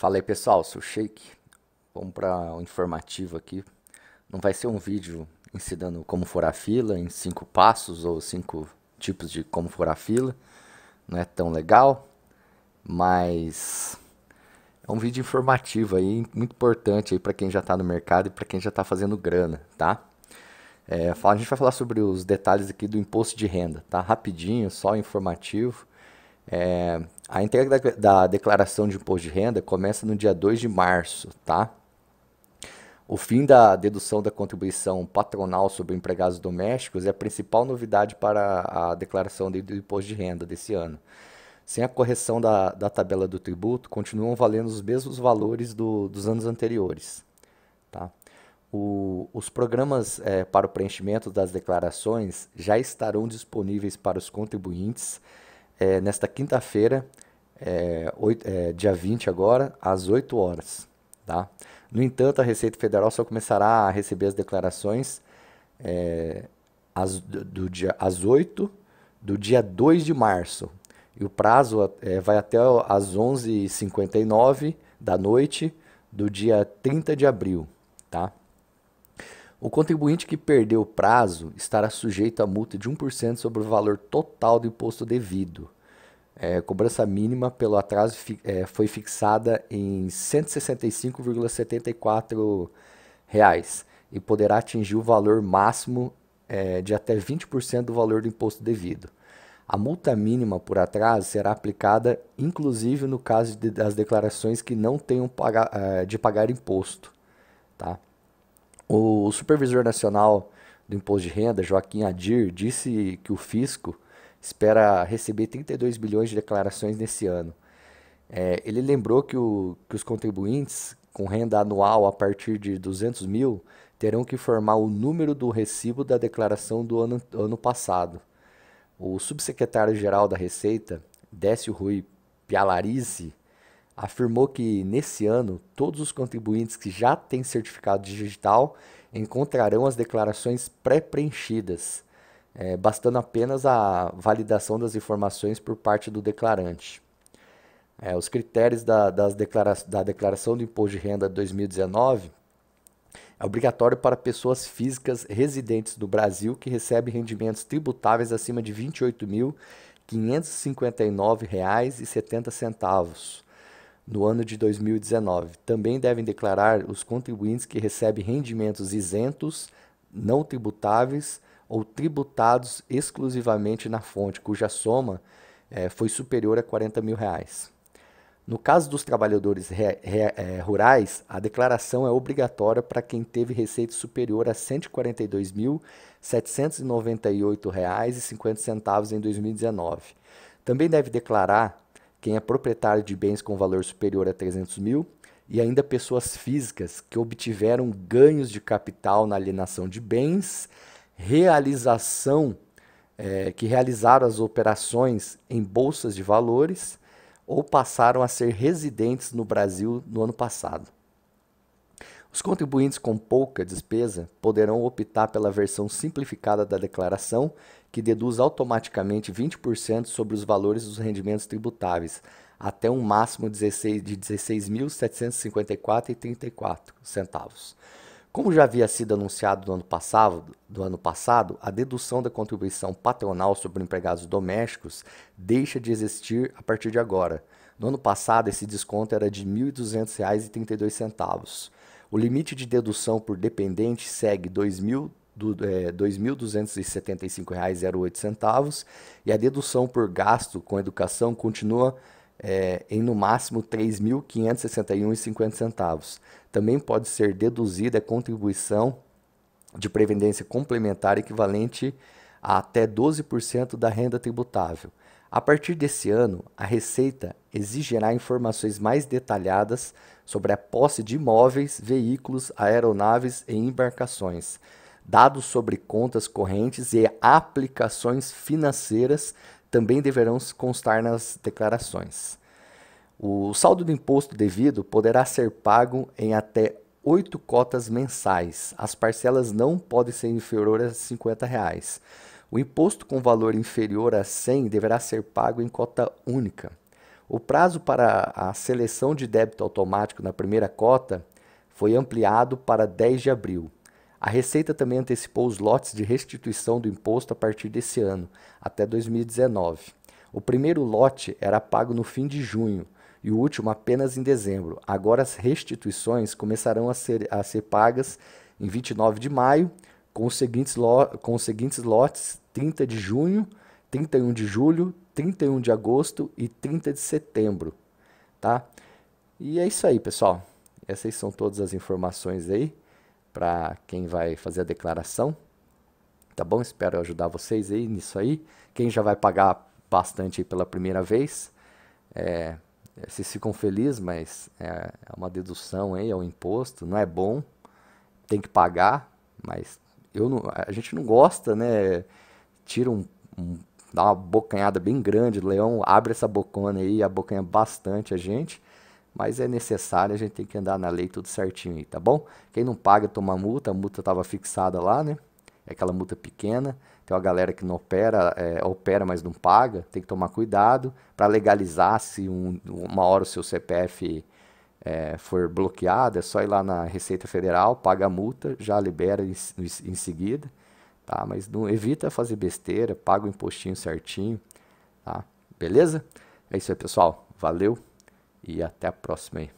Fala aí pessoal, sou o Sheik. Vamos para o um informativo aqui. Não vai ser um vídeo ensinando como a fila em cinco passos ou cinco tipos de como a fila. Não é tão legal, mas é um vídeo informativo aí, muito importante aí para quem já está no mercado e para quem já está fazendo grana, tá? É, a gente vai falar sobre os detalhes aqui do imposto de renda, tá? Rapidinho, só informativo. É, a entrega da, da declaração de imposto de renda começa no dia 2 de março, tá? O fim da dedução da contribuição patronal sobre empregados domésticos é a principal novidade para a declaração do imposto de renda desse ano. Sem a correção da, da tabela do tributo, continuam valendo os mesmos valores do, dos anos anteriores. Tá? O, os programas é, para o preenchimento das declarações já estarão disponíveis para os contribuintes é, nesta quinta-feira, é, é, dia 20 agora, às 8 horas. Tá? No entanto, a Receita Federal só começará a receber as declarações é, às, do, do, dia, às 8 do dia 2 de março. E o prazo é, vai até às 11h59 da noite do dia 30 de abril. Tá? O contribuinte que perdeu o prazo estará sujeito a multa de 1% sobre o valor total do imposto devido. É, cobrança mínima pelo atraso fi, é, foi fixada em R$ 165,74 e poderá atingir o valor máximo é, de até 20% do valor do imposto devido. A multa mínima por atraso será aplicada inclusive no caso de, das declarações que não tenham paga, é, de pagar imposto. Tá? O supervisor nacional do imposto de renda, Joaquim Adir, disse que o fisco espera receber 32 bilhões de declarações nesse ano. É, ele lembrou que, o, que os contribuintes com renda anual a partir de 200 mil terão que informar o número do recibo da declaração do ano, ano passado. O subsecretário-geral da Receita, Décio Rui Pialarize, afirmou que, nesse ano, todos os contribuintes que já têm certificado digital encontrarão as declarações pré-preenchidas, é, bastando apenas a validação das informações por parte do declarante. É, os critérios da, declara da Declaração do Imposto de Renda 2019 é obrigatório para pessoas físicas residentes do Brasil que recebem rendimentos tributáveis acima de R$ 28.559,70 no ano de 2019. Também devem declarar os contribuintes que recebem rendimentos isentos, não tributáveis ou tributados exclusivamente na fonte, cuja soma é, foi superior a 40 mil reais. No caso dos trabalhadores re, re, é, rurais, a declaração é obrigatória para quem teve receita superior a R$ 142.798,50 em 2019. Também deve declarar quem é proprietário de bens com valor superior a 300 mil e ainda pessoas físicas que obtiveram ganhos de capital na alienação de bens, realização é, que realizaram as operações em bolsas de valores ou passaram a ser residentes no Brasil no ano passado. Os contribuintes com pouca despesa poderão optar pela versão simplificada da declaração que deduz automaticamente 20% sobre os valores dos rendimentos tributáveis, até um máximo de R$ 16.754,34. Como já havia sido anunciado no ano passado, do ano passado, a dedução da contribuição patronal sobre empregados domésticos deixa de existir a partir de agora. No ano passado, esse desconto era de R$ 1.200,32. O limite de dedução por dependente segue R$ 2.000 do, é, R$ 2.275,08 e a dedução por gasto com educação continua é, em no máximo R$ 3.561,50. Também pode ser deduzida a contribuição de previdência complementar equivalente a até 12% da renda tributável. A partir desse ano, a Receita exigirá informações mais detalhadas sobre a posse de imóveis, veículos, aeronaves e embarcações. Dados sobre contas correntes e aplicações financeiras também deverão constar nas declarações. O saldo do imposto devido poderá ser pago em até oito cotas mensais. As parcelas não podem ser inferiores a R$ 50. Reais. O imposto com valor inferior a 100 deverá ser pago em cota única. O prazo para a seleção de débito automático na primeira cota foi ampliado para 10 de abril. A Receita também antecipou os lotes de restituição do imposto a partir desse ano, até 2019. O primeiro lote era pago no fim de junho e o último apenas em dezembro. Agora as restituições começarão a ser, a ser pagas em 29 de maio, com os, seguintes com os seguintes lotes: 30 de junho, 31 de julho, 31 de agosto e 30 de setembro. Tá? E é isso aí, pessoal. Essas são todas as informações aí para quem vai fazer a declaração. Tá bom? Espero ajudar vocês aí nisso aí. Quem já vai pagar bastante pela primeira vez, é, é, vocês ficam felizes, mas é, é, uma dedução aí, é um imposto, não é bom, tem que pagar, mas eu não, a gente não gosta, né? Tira um, um dá uma bocanhada bem grande, o leão abre essa bocona aí, abocanha bastante a gente mas é necessário, a gente tem que andar na lei tudo certinho aí, tá bom? Quem não paga toma multa, a multa estava fixada lá, né? É aquela multa pequena. Tem uma galera que não opera, é, opera, mas não paga, tem que tomar cuidado para legalizar se um, uma hora o seu CPF é, for bloqueado, é só ir lá na Receita Federal, paga a multa, já libera em, em seguida, tá? Mas não evita fazer besteira, paga o impostinho certinho, tá? Beleza? É isso aí, pessoal. Valeu! e até a próxima aí.